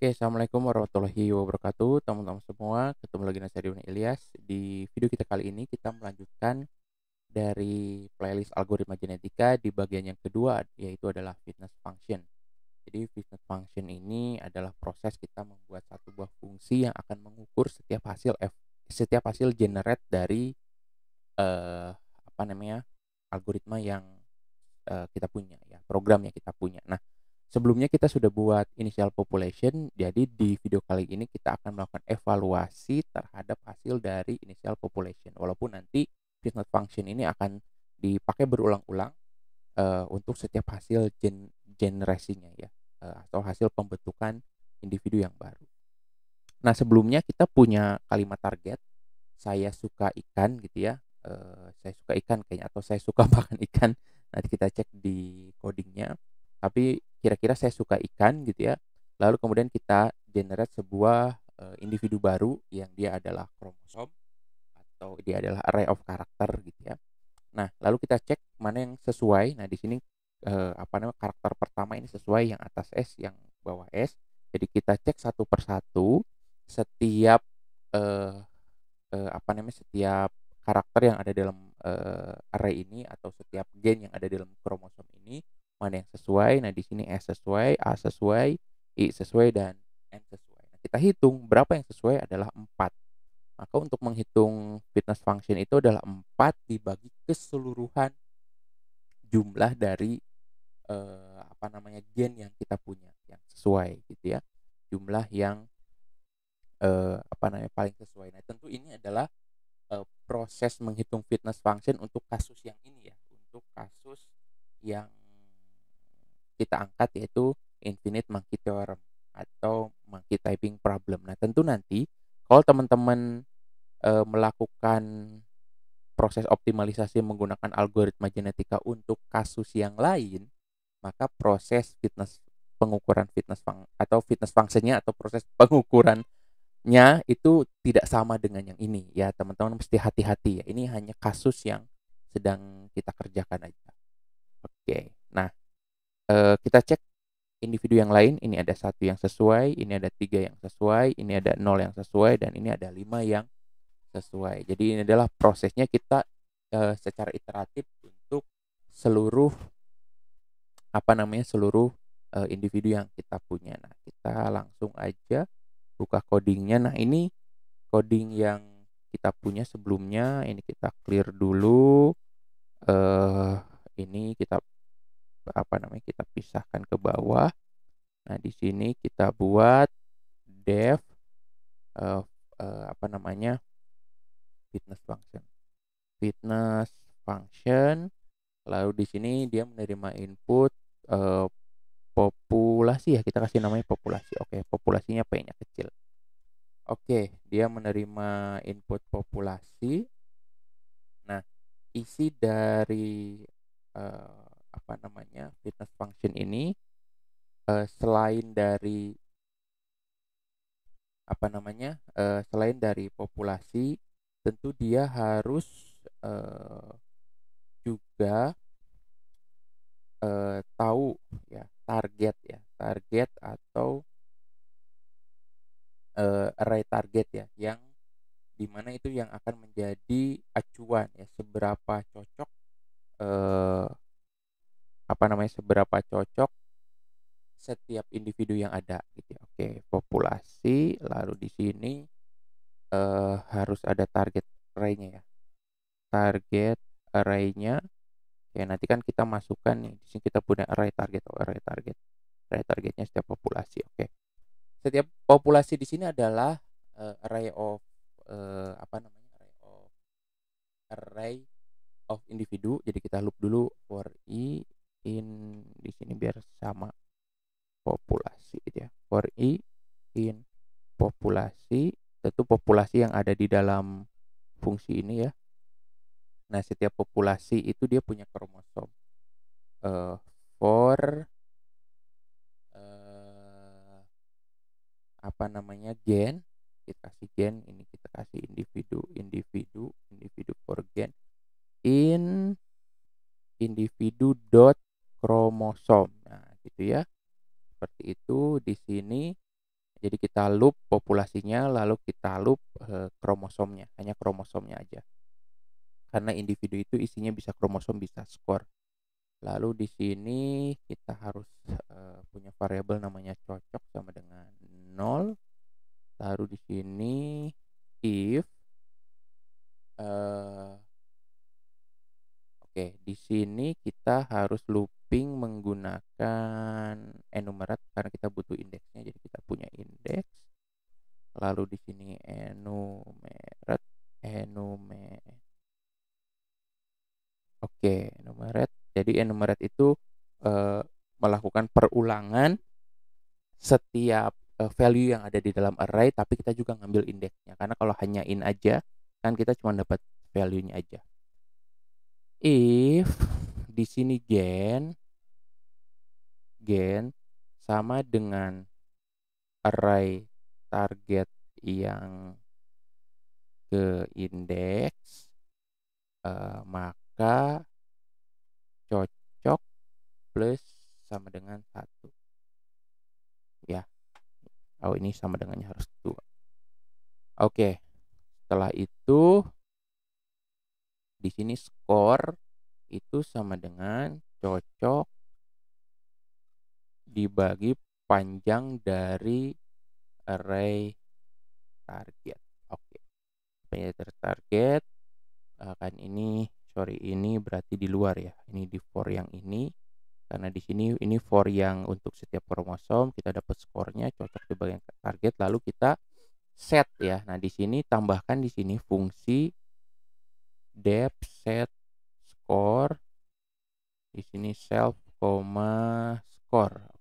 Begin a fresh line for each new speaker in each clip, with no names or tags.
Oke, Assalamualaikum warahmatullahi wabarakatuh teman-teman semua. Ketemu lagi dengan saya Dion Ilyas. Di video kita kali ini kita melanjutkan dari playlist algoritma genetika di bagian yang kedua yaitu adalah fitness function. Jadi fitness function ini adalah proses kita membuat satu buah fungsi yang akan mengukur setiap hasil F, setiap hasil generate dari eh, apa namanya algoritma yang eh, kita punya ya, program yang kita punya. Nah, Sebelumnya kita sudah buat initial population, jadi di video kali ini kita akan melakukan evaluasi terhadap hasil dari initial population. Walaupun nanti fitness function ini akan dipakai berulang-ulang uh, untuk setiap hasil gen generasinya ya, uh, atau hasil pembentukan individu yang baru. Nah sebelumnya kita punya kalimat target, saya suka ikan gitu ya, uh, saya suka ikan kayaknya atau saya suka makan ikan. Nanti kita cek di codingnya. Tapi kira-kira saya suka ikan gitu ya. Lalu kemudian kita generate sebuah eh, individu baru yang dia adalah kromosom atau dia adalah array of karakter gitu ya. Nah, lalu kita cek mana yang sesuai. Nah, di sini eh, apa namanya karakter pertama ini sesuai yang atas S, yang bawah S. Jadi kita cek satu persatu setiap eh, eh, apa namanya setiap karakter yang ada dalam eh, array ini atau setiap gen yang ada dalam kromosom ini mana yang sesuai. Nah, di sini S sesuai, A sesuai, I sesuai, dan N sesuai. Nah, kita hitung berapa yang sesuai adalah 4. Maka untuk menghitung fitness function itu adalah 4 dibagi keseluruhan jumlah dari eh, apa namanya gen yang kita punya yang sesuai gitu ya. Jumlah yang eh, apa namanya paling sesuai. Nah, tentu ini adalah eh, proses menghitung fitness function untuk kasus yang ini ya, untuk kasus yang kita angkat yaitu infinite monkey theorem atau monkey typing problem. Nah, tentu nanti kalau teman-teman e, melakukan proses optimalisasi menggunakan algoritma genetika untuk kasus yang lain, maka proses fitness pengukuran fitness fang, atau fitness functionnya atau proses pengukurannya itu tidak sama dengan yang ini ya teman-teman mesti hati-hati ya ini hanya kasus yang sedang kita kerjakan aja oke nah uh, kita cek individu yang lain ini ada satu yang sesuai ini ada tiga yang sesuai ini ada nol yang sesuai dan ini ada lima yang sesuai jadi ini adalah prosesnya kita uh, secara iteratif untuk seluruh apa namanya seluruh uh, individu yang kita punya nah kita langsung aja buka codingnya nah ini coding yang kita punya sebelumnya ini kita clear dulu uh, ini kita apa namanya kita pisahkan ke bawah. Nah, di sini kita buat dev uh, uh, apa namanya? fitness function. Fitness function lalu di sini dia menerima input uh, populasi ya kita kasih namanya populasi. Oke, okay, populasinya p-nya kecil. Oke, okay, dia menerima input populasi. Nah, isi dari uh, apa namanya fitness function ini uh, selain dari apa namanya uh, selain dari populasi tentu dia harus uh, juga uh, tahu ya target ya target atau uh, array target ya yang dimana itu yang akan menjadi acuan ya seberapa cocok apa namanya seberapa cocok setiap individu yang ada gitu ya. Oke, populasi lalu di sini eh, harus ada target array-nya ya. Target array-nya ya nanti kan kita masukkan nih di sini kita punya array target oh, array target. Array targetnya setiap populasi. Oke. Setiap populasi di sini adalah eh, array of eh, apa namanya? array of array of individu. Jadi kita loop dulu for i in di sini biar sama populasi ya for i in populasi tentu populasi yang ada di dalam fungsi ini ya nah setiap populasi itu dia punya kromosom uh, for uh, apa namanya gen kita kasih gen ini kita kasih individu individu individu for gen in individu dot kromosom. Nah, gitu ya. Seperti itu di sini. Jadi kita loop populasinya lalu kita loop e, kromosomnya, hanya kromosomnya aja. Karena individu itu isinya bisa kromosom bisa skor. Lalu di sini kita harus e, punya variabel namanya cocok sama dengan 0. Lalu di sini if eh, oke okay, di sini kita harus loop menggunakan enumerat karena kita butuh indeksnya jadi kita punya indeks lalu di sini enumerat enumer oke enumerat jadi enumerat itu e, melakukan perulangan setiap e, value yang ada di dalam array tapi kita juga ngambil indeksnya karena kalau hanya in aja kan kita cuma dapat value-nya aja if di sini gen gen sama dengan array target yang ke indeks uh, eh, maka cocok plus sama dengan satu ya oh ini sama dengannya harus dua oke setelah itu di sini skor itu sama dengan cocok dibagi panjang dari array target. Oke. array target akan eh, ini sorry ini berarti di luar ya. Ini di for yang ini karena di sini ini for yang untuk setiap kromosom kita dapat skornya cocok di bagian target lalu kita set ya. Nah, di sini tambahkan di sini fungsi depth set score di sini self, score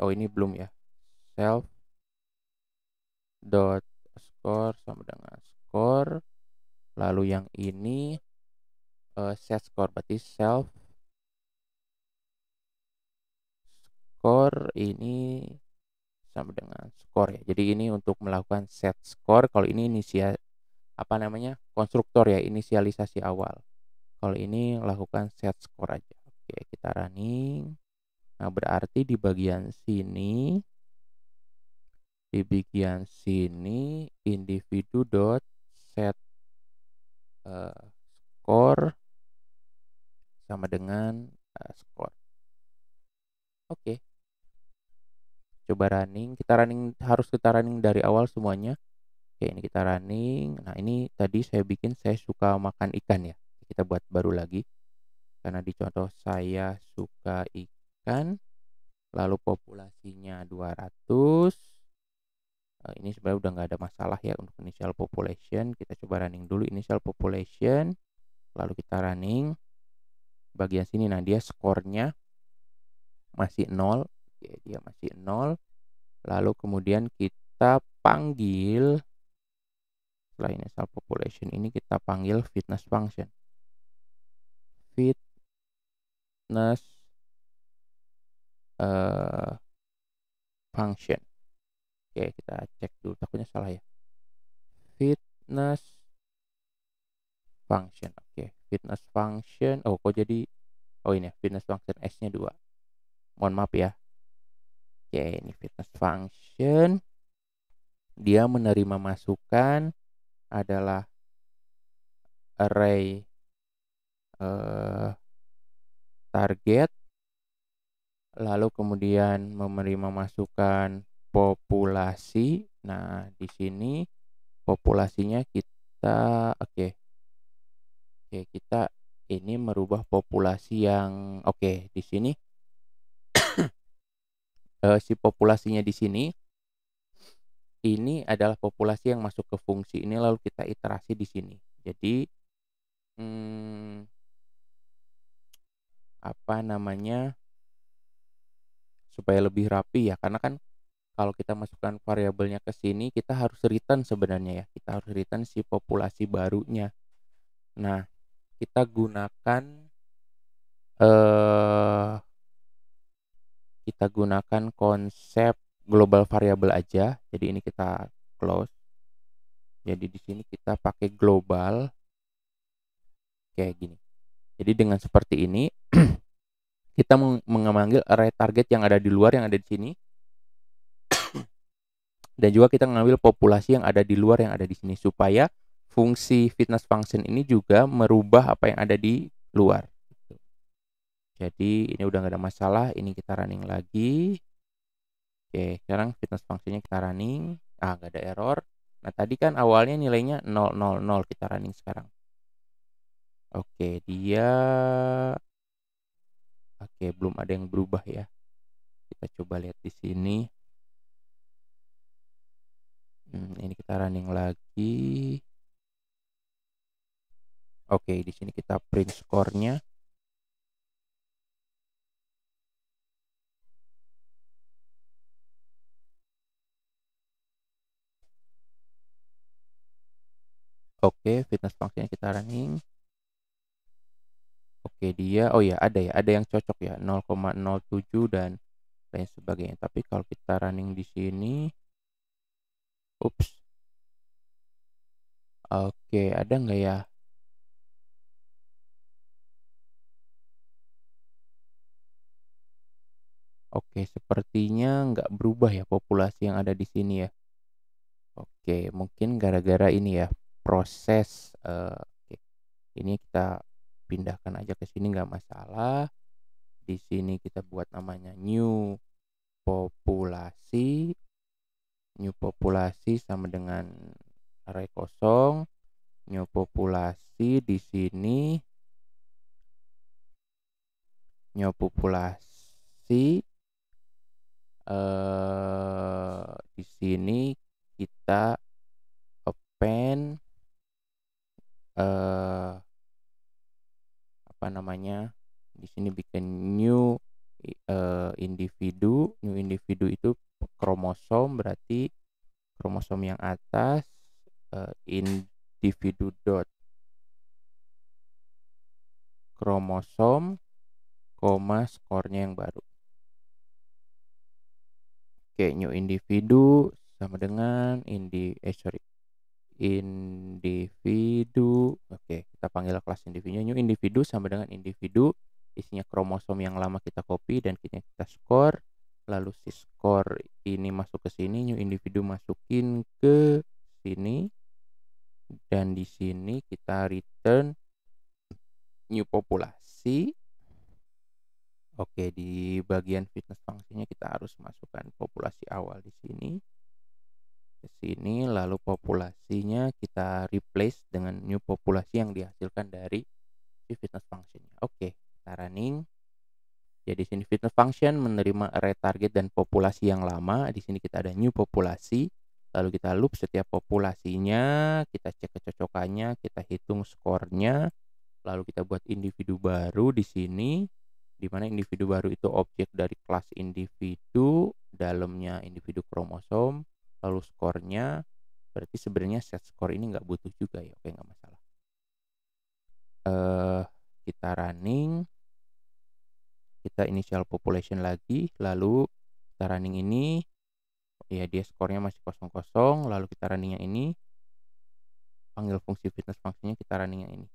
oh ini belum ya self dot score sama dengan score lalu yang ini uh, set score berarti self score ini sama dengan score ya jadi ini untuk melakukan set score kalau ini inisial apa namanya konstruktor ya inisialisasi awal kalau ini lakukan set score aja oke kita running Nah, berarti di bagian sini di bagian sini individu dot set uh, eh, score sama dengan uh, eh, score. Oke. Okay. Coba running, kita running harus kita running dari awal semuanya. Oke, ini kita running. Nah, ini tadi saya bikin saya suka makan ikan ya. Kita buat baru lagi. Karena di contoh saya suka ikan kan lalu populasinya 200 eh, ini sebenarnya udah nggak ada masalah ya untuk initial population kita coba running dulu initial population lalu kita running bagian sini nah dia skornya masih nol. ya, dia masih nol. lalu kemudian kita panggil setelah initial population ini kita panggil fitness function fitness uh, function. Oke, kita cek dulu takutnya salah ya. Fitness function. Oke, fitness function. Oh, kok jadi oh ini ya, fitness function S-nya 2. Mohon maaf ya. Oke, ini fitness function. Dia menerima masukan adalah array uh, target lalu kemudian menerima masukan populasi. Nah, di sini populasinya kita oke. Okay. Oke, okay, kita ini merubah populasi yang oke okay, di sini uh, si populasinya di sini ini adalah populasi yang masuk ke fungsi ini lalu kita iterasi di sini. Jadi hmm, apa namanya? supaya lebih rapi ya karena kan kalau kita masukkan variabelnya ke sini kita harus return sebenarnya ya kita harus return si populasi barunya nah kita gunakan eh kita gunakan konsep global variable aja jadi ini kita close jadi di sini kita pakai global kayak gini jadi dengan seperti ini kita mengambil array target yang ada di luar yang ada di sini dan juga kita mengambil populasi yang ada di luar yang ada di sini supaya fungsi fitness function ini juga merubah apa yang ada di luar jadi ini udah gak ada masalah ini kita running lagi oke sekarang fitness functionnya kita running ah nggak ada error nah tadi kan awalnya nilainya 000 kita running sekarang oke dia Oke, belum ada yang berubah ya. Kita coba lihat di sini. Hmm, ini kita running lagi. Oke, di sini kita print skornya. Oke, fitness function kita running. Oke, dia oh ya ada ya, ada yang cocok ya 0,07 dan lain sebagainya. Tapi kalau kita running di sini ups. Oke, ada nggak ya? Oke, sepertinya nggak berubah ya populasi yang ada di sini ya. Oke, mungkin gara-gara ini ya proses. Uh, oke. Ini kita pindahkan aja ke sini nggak masalah di sini kita buat namanya new populasi new populasi sama dengan array kosong new populasi di sini new populasi eh, di sini kita apa namanya di sini bikin new uh, individu new individu itu kromosom berarti kromosom yang atas uh, individu dot kromosom koma skornya yang baru oke new individu sama dengan indi eh sorry individu panggil kelas individunya new individu sama dengan individu isinya kromosom yang lama kita copy dan kita kita score lalu si score ini masuk ke sini new individu masukin ke sini dan di sini kita return new populasi Oke, di bagian fitness fungsinya kita harus masukkan populasi awal di sini ke sini lalu populasinya kita replace dengan new populasi yang dihasilkan dari si fitness functionnya oke okay, kita running jadi ya, sini fitness function menerima array target dan populasi yang lama di sini kita ada new populasi lalu kita loop setiap populasinya kita cek kecocokannya kita hitung skornya lalu kita buat individu baru di sini di mana individu baru itu objek dari kelas individu dalamnya individu kromosom lalu skornya berarti sebenarnya set skor ini nggak butuh juga ya oke nggak masalah uh, kita running kita initial population lagi lalu kita running ini ya dia skornya masih kosong kosong lalu kita running yang ini panggil fungsi fitness fungsinya kita running yang ini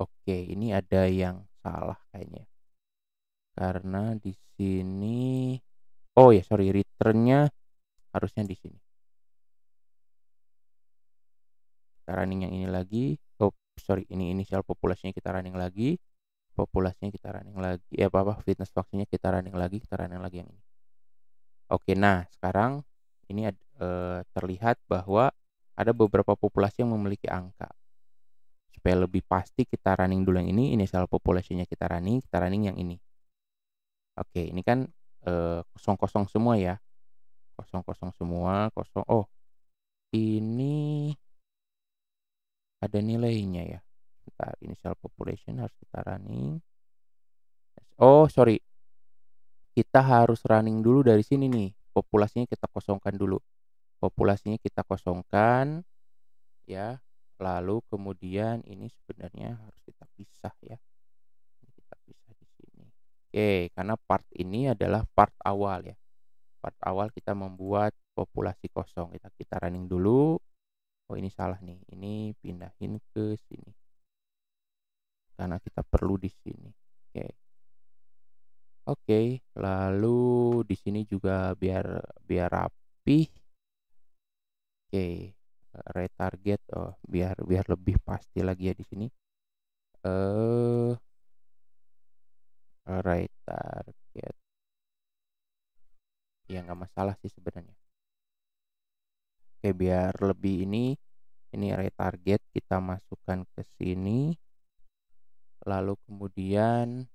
oke ini ada yang salah kayaknya ya. karena di sini Oh ya, sorry, returnnya harusnya di sini. Kita running yang ini lagi. Oh, sorry, ini inisial populasinya kita running lagi. Populasinya kita running lagi. Ya, eh, apa-apa, fitness vaksinnya kita running lagi, kita running lagi yang ini. Oke, nah sekarang ini e, terlihat bahwa ada beberapa populasi yang memiliki angka. Supaya lebih pasti kita running dulu yang ini, inisial populasinya kita running, kita running yang ini. Oke, ini kan Eh, kosong-kosong semua ya kosong-kosong semua kosong oh ini ada nilainya ya kita initial population harus kita running oh sorry kita harus running dulu dari sini nih populasinya kita kosongkan dulu populasinya kita kosongkan ya lalu kemudian ini sebenarnya harus kita pisah ya Oke, karena part ini adalah part awal ya. Part awal kita membuat populasi kosong. Kita kita running dulu. Oh, ini salah nih. Ini pindahin ke sini. Karena kita perlu di sini. Oke. Oke, lalu di sini juga biar biar rapi. Oke, retarget oh biar biar lebih pasti lagi ya di sini. Eh uh, Eh, right target ya. ya nggak masalah sih sebenarnya oke biar lebih ini ini array target kita masukkan ke sini lalu kemudian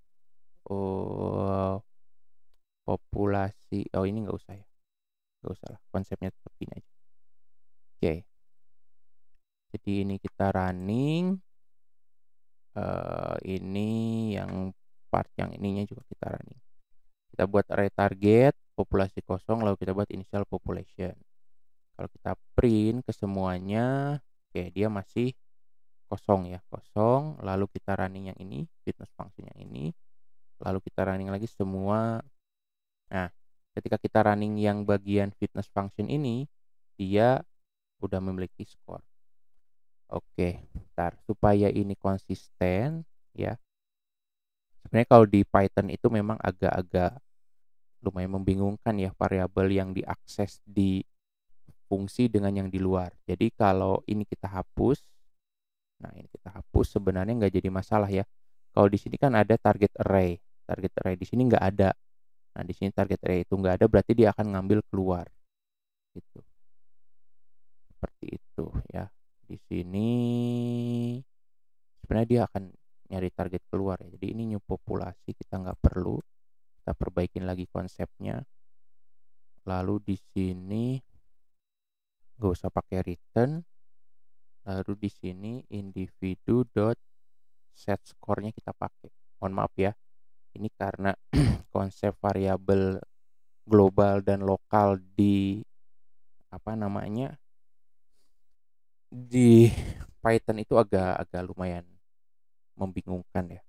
oh, populasi oh ini nggak usah ya nggak usah lah konsepnya tetap ini aja oke jadi ini kita running uh, ini yang part yang ininya juga kita running kita buat array target populasi kosong lalu kita buat initial population kalau kita print ke semuanya oke dia masih kosong ya kosong lalu kita running yang ini fitness function yang ini lalu kita running lagi semua nah ketika kita running yang bagian fitness function ini dia udah memiliki skor oke ntar supaya ini konsisten ya sebenarnya kalau di Python itu memang agak-agak lumayan membingungkan ya variabel yang diakses di fungsi dengan yang di luar. Jadi kalau ini kita hapus, nah ini kita hapus sebenarnya nggak jadi masalah ya. Kalau di sini kan ada target array, target array di sini nggak ada. Nah di sini target array itu nggak ada berarti dia akan ngambil keluar, gitu. Seperti itu ya. Di sini sebenarnya dia akan nyari target keluar ya. Jadi ini new populasi kita nggak perlu. Kita perbaikin lagi konsepnya. Lalu di sini nggak usah pakai return. Lalu di sini individu dot set skornya kita pakai. Mohon maaf ya. Ini karena konsep variabel global dan lokal di apa namanya di Python itu agak agak lumayan membingungkan ya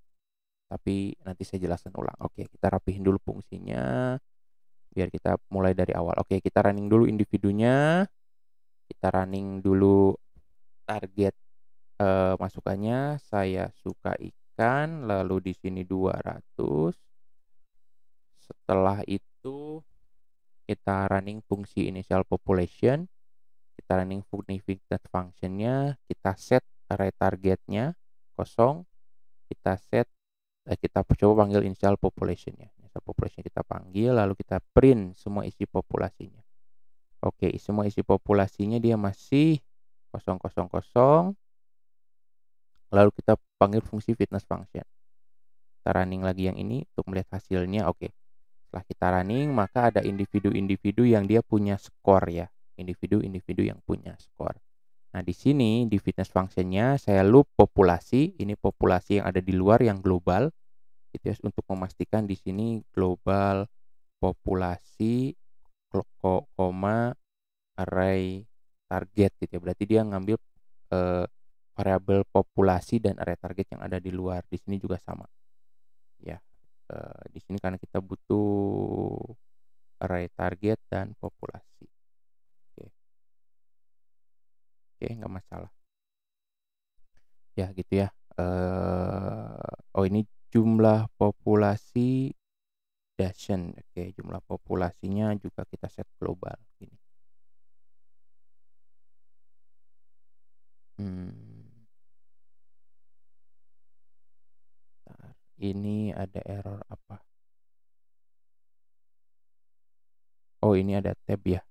tapi nanti saya jelaskan ulang oke kita rapihin dulu fungsinya biar kita mulai dari awal oke kita running dulu individunya kita running dulu target eh, masukannya saya suka ikan lalu di sini 200 setelah itu kita running fungsi initial population kita running significant functionnya kita set array targetnya kosong kita set eh, kita coba panggil initial ya initial population kita panggil lalu kita print semua isi populasinya oke semua isi populasinya dia masih 000 lalu kita panggil fungsi fitness function kita running lagi yang ini untuk melihat hasilnya oke setelah kita running maka ada individu-individu yang dia punya skor ya individu-individu yang punya skor Nah, di sini di fitness functionnya saya loop populasi, ini populasi yang ada di luar yang global, itu ya, untuk memastikan di sini global populasi koma array target gitu ya. Berarti dia ngambil eh, variabel populasi dan array target yang ada di luar. Di sini juga sama. Ya. Eh, di sini karena kita butuh array target dan populasi oke nggak masalah ya gitu ya uh, oh ini jumlah populasi dashen oke okay, jumlah populasinya juga kita set global ini hmm. ini ada error apa oh ini ada tab ya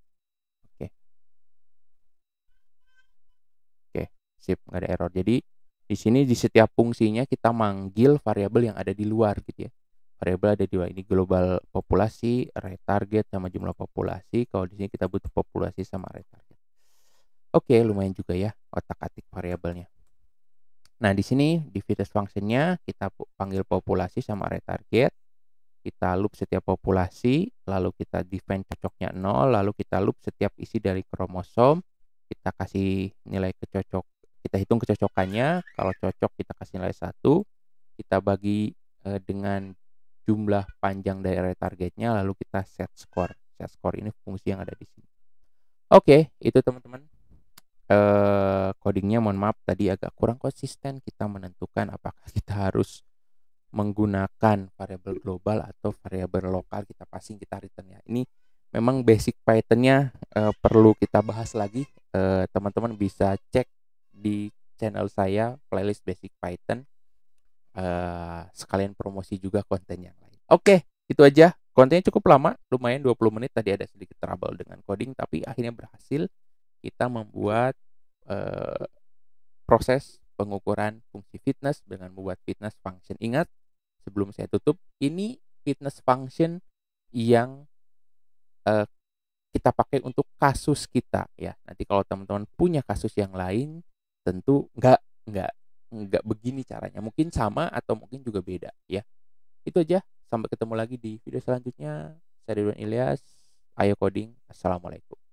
sip nggak ada error jadi di sini di setiap fungsinya kita manggil variabel yang ada di luar gitu ya variabel ada di dua ini global populasi rate target sama jumlah populasi kalau di sini kita butuh populasi sama rate target oke lumayan juga ya otak atik variabelnya nah di sini di fitness functionnya kita panggil populasi sama rate target kita loop setiap populasi lalu kita define cocoknya 0 lalu kita loop setiap isi dari kromosom kita kasih nilai kecocok kita hitung kecocokannya kalau cocok kita kasih nilai satu kita bagi e, dengan jumlah panjang dari area targetnya lalu kita set score set score ini fungsi yang ada di sini oke itu teman-teman e, codingnya mohon maaf tadi agak kurang konsisten kita menentukan apakah kita harus menggunakan variabel global atau variabel lokal kita passing kita return ya ini memang basic Pythonnya e, perlu kita bahas lagi teman-teman bisa cek di channel saya playlist basic Python. Uh, sekalian promosi juga konten yang lain. Oke, okay, itu aja. Kontennya cukup lama, lumayan 20 menit. Tadi ada sedikit trouble dengan coding, tapi akhirnya berhasil kita membuat uh, proses pengukuran fungsi fitness dengan membuat fitness function. Ingat, sebelum saya tutup, ini fitness function yang uh, kita pakai untuk kasus kita ya. Nanti kalau teman-teman punya kasus yang lain, tentu nggak nggak nggak begini caranya mungkin sama atau mungkin juga beda ya itu aja sampai ketemu lagi di video selanjutnya saya Ridwan Ilyas ayo coding assalamualaikum